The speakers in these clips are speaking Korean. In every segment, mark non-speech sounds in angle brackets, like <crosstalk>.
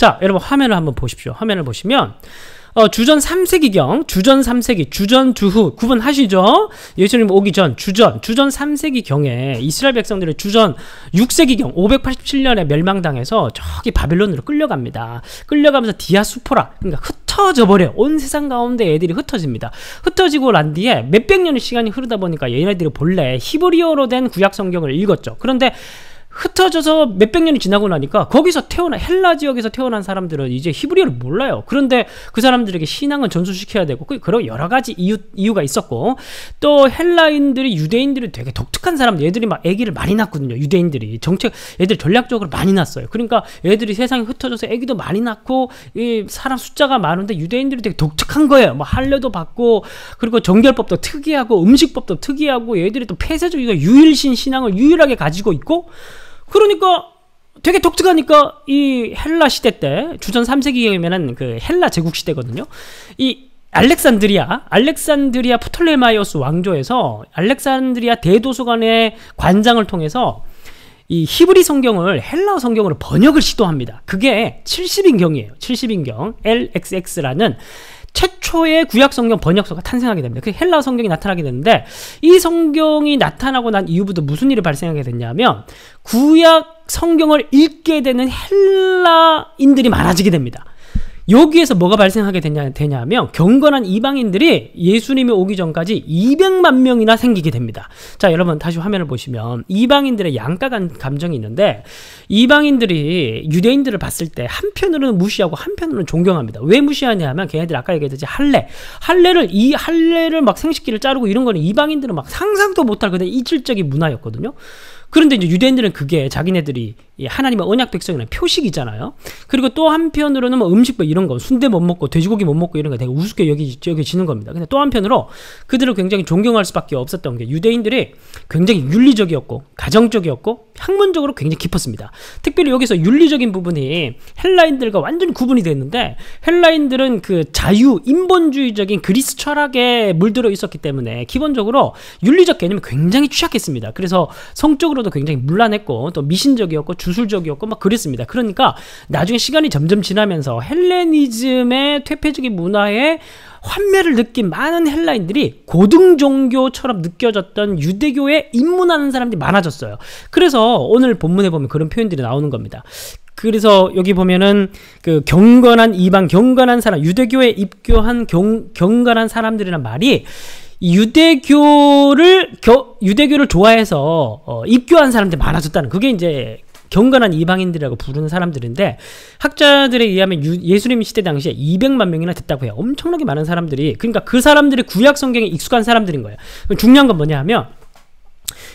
자, 여러분 화면을 한번 보십시오. 화면을 보시면 어, 주전 3세기경, 주전 3세기, 주전 주후 구분하시죠? 예수님 오기 전, 주전, 주전 3세기경에 이스라엘 백성들이 주전 6세기경 587년에 멸망당해서 저기 바빌론으로 끌려갑니다. 끌려가면서 디아스포라, 그러니까 흩어져 버려. 온 세상 가운데 애들이 흩어집니다. 흩어지고 난 뒤에 몇백 년의 시간이 흐르다 보니까 얘네들이 본래 히브리어로 된 구약 성경을 읽었죠. 그런데 흩어져서 몇백 년이 지나고 나니까 거기서 태어난 헬라 지역에서 태어난 사람들은 이제 히브리어를 몰라요. 그런데 그 사람들에게 신앙을 전수시켜야 되고 그, 그런 여러 가지 이유 이유가 있었고 또 헬라인들이 유대인들이 되게 독특한 사람들 얘들이 막애기를 많이 낳거든요. 유대인들이 정책 애들 전략적으로 많이 낳았어요. 그러니까 애들이 세상에 흩어져서 애기도 많이 낳고 이 사람 숫자가 많은데 유대인들이 되게 독특한 거예요. 뭐 할례도 받고 그리고 정결법도 특이하고 음식법도 특이하고 얘들이 또 폐쇄적이고 유일신 신앙을 유일하게 가지고 있고 그러니까 되게 독특하니까 이 헬라 시대 때 주전 3세기면은 그 헬라 제국 시대거든요. 이 알렉산드리아, 알렉산드리아 프톨레마이오스 왕조에서 알렉산드리아 대도서관의 관장을 통해서 이 히브리 성경을 헬라어 성경으로 번역을 시도합니다. 그게 70인경이에요. 70인경 LXX라는 최초의 구약 성경 번역서가 탄생하게 됩니다. 그헬라 성경이 나타나게 되는데 이 성경이 나타나고 난 이후부터 무슨 일이 발생하게 됐냐면 구약 성경을 읽게 되는 헬라인들이 많아지게 됩니다. 여기에서 뭐가 발생하게 되냐, 되냐면 경건한 이방인들이 예수님이 오기 전까지 200만 명이나 생기게 됩니다. 자 여러분 다시 화면을 보시면 이방인들의 양가 감정이 있는데 이방인들이 유대인들을 봤을 때 한편으로는 무시하고 한편으로는 존경합니다. 왜 무시하냐면 걔네들 아까 얘기했듯이 할례 할례를 이 할례를 막 생식기를 자르고 이런 거는 이방인들은 막 상상도 못할 그런 이질적인 문화였거든요. 그런데 이제 유대인들은 그게 자기네들이 하나님의 언약 백성이라는 표식이잖아요. 그리고 또 한편으로는 뭐 음식 뭐 이런 거 순대 못 먹고 돼지고기 못 먹고 이런 거 되게 우습게 여기 여기지는 겁니다. 근데 또 한편으로 그들을 굉장히 존경할 수밖에 없었던 게 유대인들이 굉장히 윤리적이었고 가정적이었고 학문적으로 굉장히 깊었습니다. 특별히 여기서 윤리적인 부분이 헬라인들과 완전히 구분이 됐는데 헬라인들은 그 자유 인본주의적인 그리스 철학에 물들어 있었기 때문에 기본적으로 윤리적 개념이 굉장히 취약했습니다. 그래서 성적으로도 굉장히 문란했고 또 미신적이었고 주술적이었고 막 그랬습니다. 그러니까 나중에 시간이 점점 지나면서 헬레니즘의 퇴폐적인 문화에 환멸을 느낀 많은 헬라인들이 고등 종교처럼 느껴졌던 유대교에 입문하는 사람들이 많아졌어요. 그래서 오늘 본문에 보면 그런 표현들이 나오는 겁니다. 그래서 여기 보면은 그 경건한 이방 경건한 사람 유대교에 입교한 경, 경건한 사람들이란 말이 유대교를 겨, 유대교를 좋아해서 어, 입교한 사람들이 많아졌다는 그게 이제 경건한 이방인들이라고 부르는 사람들인데 학자들에 의하면 유, 예수님 시대 당시에 200만 명이나 됐다고 해요. 엄청나게 많은 사람들이 그러니까 그 사람들이 구약 성경에 익숙한 사람들인 거예요. 중요한 건 뭐냐 하면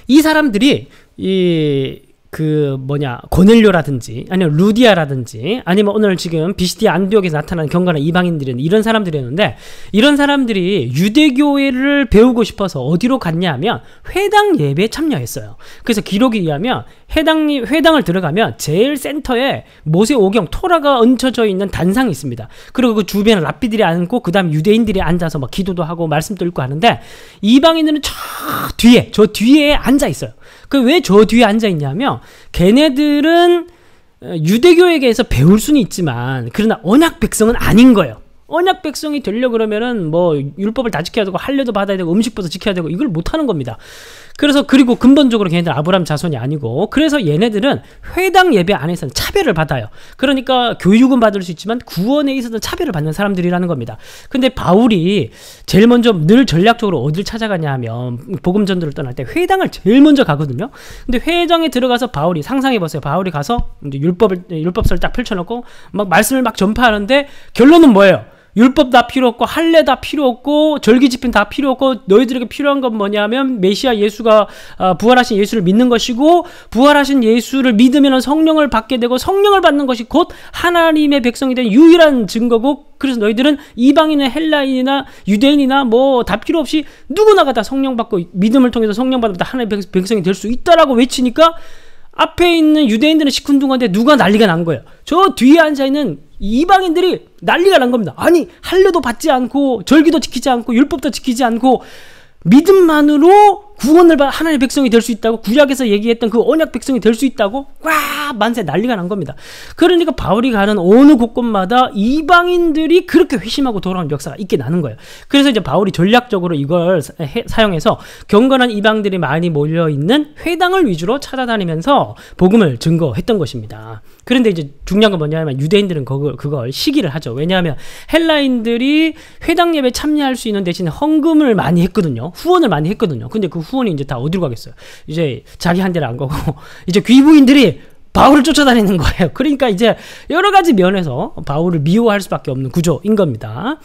이 사람들이 이그 뭐냐 고넬료라든지 아니면 루디아라든지 아니면 오늘 지금 b c 티 안디옥에서 나타난 경건한 이방인들은 이런 사람들이었는데 이런 사람들이 유대교회를 배우고 싶어서 어디로 갔냐 하면 회당 예배에 참여했어요. 그래서 기록에 의하면 회당 회당을 들어가면 제일 센터에 모세 오경 토라가 얹혀져 있는 단상이 있습니다. 그리고 그 주변에 랍비들이 앉고 그다음 유대인들이 앉아서 막 기도도 하고 말씀도 읽고 하는데 이방인들은 저 뒤에 저 뒤에 앉아 있어요. 그 왜 저 뒤에 앉아 있냐면 걔네들은 어, 유대교에게서 배울 수는 있지만 그러나 언약 백성은 아닌 거예요. 언약 백성이 되려 그러면은 뭐 율법을 다 지켜야 되고 할례도 받아야 되고 음식부터 지켜야 되고 이걸 못 하는 겁니다. 그래서 그리고 근본적으로 걔네들 아브라함 자손이 아니고 그래서 얘네들은 회당 예배 안에서는 차별을 받아요. 그러니까 교육은 받을 수 있지만 구원에 있어서 차별을 받는 사람들이라는 겁니다. 근데 바울이 제일 먼저 늘 전략적으로 어딜 찾아가냐 하면 복음 전도를 떠날 때 회당을 제일 먼저 가거든요. 근데 회당에 들어가서 바울이 상상해 보세요. 바울이 가서 율법을 율법서를 딱 펼쳐놓고 막 말씀을 막 전파하는데 결론은 뭐예요? 율법 다 필요 없고 할례 다 필요 없고 절기 집행 다 필요 없고 너희들에게 필요한 건 뭐냐면 메시아 예수가 아, 부활하신 예수를 믿는 것이고 부활하신 예수를 믿으면 성령을 받게 되고 성령을 받는 것이 곧 하나님의 백성이 된 유일한 증거고 그래서 너희들은 이방인이나 헬라인이나 유대인이나 뭐 다 필요 없이 누구나가 다 성령 받고 믿음을 통해서 성령 받으면 다 하나님의 백성이 될 수 있다라고 외치니까 앞에 있는 유대인들은 시큰둥한데 누가 난리가 난 거예요. 저 뒤에 앉아 있는 이방인들이 난리가 난 겁니다. 아니 할례도 받지 않고 절기도 지키지 않고 율법도 지키지 않고 믿음만으로 구원을 받아 하나님의 백성이 될 수 있다고 구약에서 얘기했던 그 언약 백성이 될 수 있다고 꽉 만세 난리가 난 겁니다. 그러니까 바울이 가는 어느 곳곳마다 이방인들이 그렇게 회심하고 돌아온 역사가 있게 나는 거예요. 그래서 이제 바울이 전략적으로 이걸 사용해서 경건한 이방들이 많이 몰려 있는 회당을 위주로 찾아다니면서 복음을 증거했던 것입니다. 그런데 이제 중요한 건 뭐냐면 유대인들은 그걸, 그걸 시기를 하죠. 왜냐하면 헬라인들이 회당 예배 참여할 수 있는 대신 헌금을 많이 했거든요. 후원을 많이 했거든요. 근데 그 후원이 이제 다 어디로 가겠어요? 이제 자기 한 대를 안 가고 <laughs> 이제 귀부인들이 바울을 쫓아다니는 거예요. 그러니까 이제 여러 가지 면에서 바울을 미워할 수밖에 없는 구조인 겁니다.